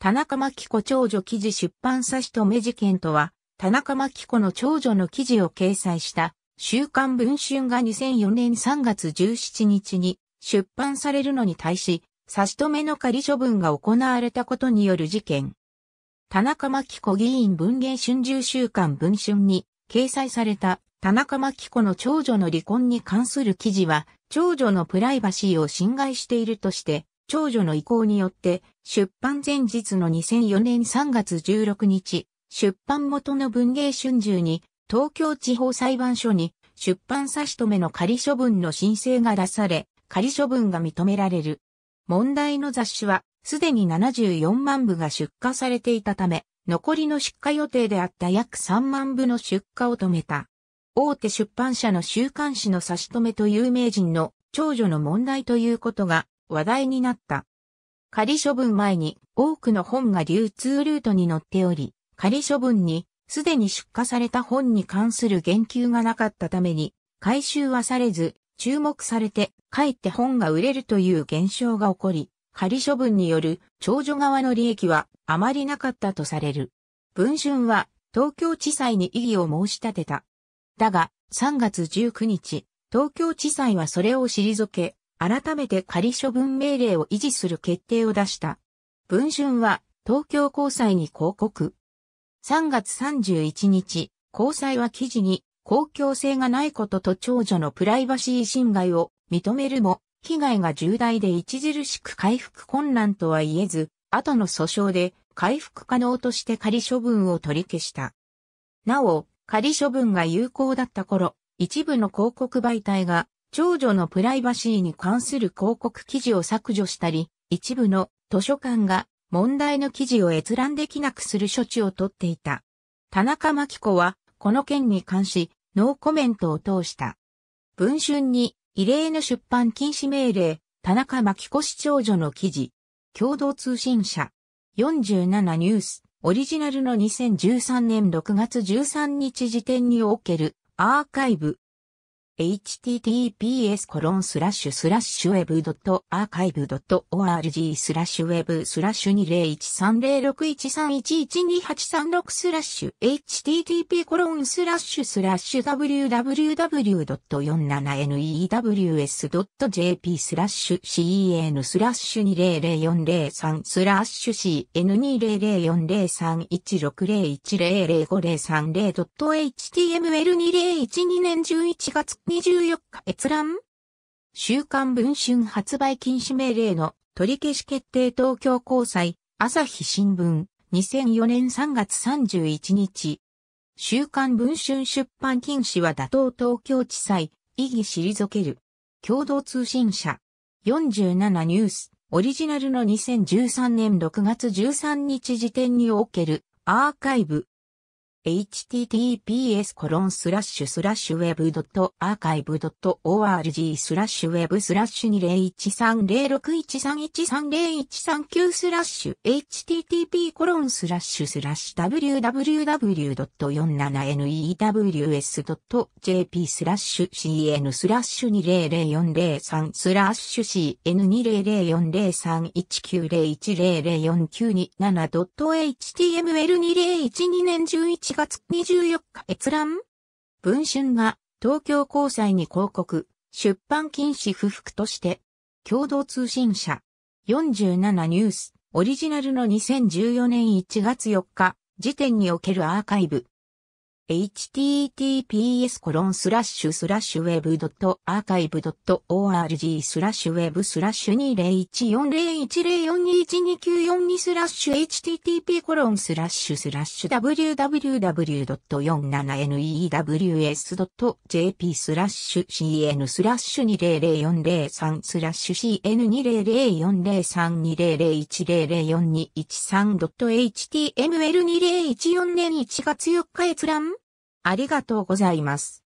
田中真子長女記事出版差し止め事件とは、田中真子の長女の記事を掲載した、週刊文春が2004年3月17日に出版されるのに対し、差し止めの仮処分が行われたことによる事件。田中真子議員文言春秋週刊文春に掲載された田中真子の長女の離婚に関する記事は、長女のプライバシーを侵害しているとして、長女の意向によって、出版前日の2004年3月16日、出版元の文芸春秋に、東京地方裁判所に、出版差し止めの仮処分の申請が出され、仮処分が認められる。問題の雑誌は、すでに74万部が出荷されていたため、残りの出荷予定であった約3万部の出荷を止めた。大手出版社の週刊誌の差し止めと有名人の長女の問題ということが話題になった。仮処分前に多くの本が流通ルートに載っており、仮処分にすでに出荷された本に関する言及がなかったために、回収はされず、注目されて、かえって本が売れるという現象が起こり、仮処分による長女側の利益はあまりなかったとされる。文春は東京地裁に異議を申し立てた。だが、3月19日、東京地裁はそれを退け、改めて仮処分命令を維持する決定を出した。文春は東京高裁に広告。3月31日、高裁は記事に公共性がないことと長女のプライバシー侵害を認めるも、被害が重大で著しく回復困難とは言えず、後の訴訟で回復可能として仮処分を取り消した。なお、仮処分が有効だった頃、一部の広告媒体が長女のプライバシーに関する広告記事を削除したり、一部の図書館が問題の記事を閲覧できなくする処置をとっていた。田中真紀子は、この件に関し、ノーコメントを通した。文春に、異例の出版禁止命令、田中真紀子市長女の記事、共同通信社、47ニュース、オリジナルの2013年6月13日時点における、アーカイブ、https コロンスラッシュスラッシュウェブドットアーカイブドット org スラッシュウェブスラッシュ20130613111283スラッシュ http コロンスラッシュスラッシュ www.47news.jp スラッシュ cen スラッシュ2004003スラッシュ cn20040316010050303.html2012 年11月24日閲覧週刊文春発売禁止命令の取り消し決定東京高裁朝日新聞2004年3月31日週刊文春出版禁止は打倒東京地裁異議退ける共同通信社47ニュースオリジナルの2013年6月13日時点におけるアーカイブ https コロンスラッシュスラッシュウェブドットアーカイブドット org スラッシュウェブスラッシュ20130613133019スラッシュ http コロンスラッシュスラッシュ www.47news.jp スラッシュ cn スラッシュ2004003スラッシュ cn200403190100492 7 h t m l 2 0 1 2年11 1月24日閲覧文春が東京高裁に広告、出版禁止不服として、共同通信社47ニュースオリジナルの2014年1月4日時点におけるアーカイブ https コロンスラッシュスラッシュウェブドットアーカイブドット org スラッシュウェブスラッシュ20140104212942スラッシュ http コロンスラッシュスラッシュ www.47news.jp スラッシュ cn スラッシュ200403スラッシュ cn2004032001004213.html2014 年1月4日閲覧ありがとうございます。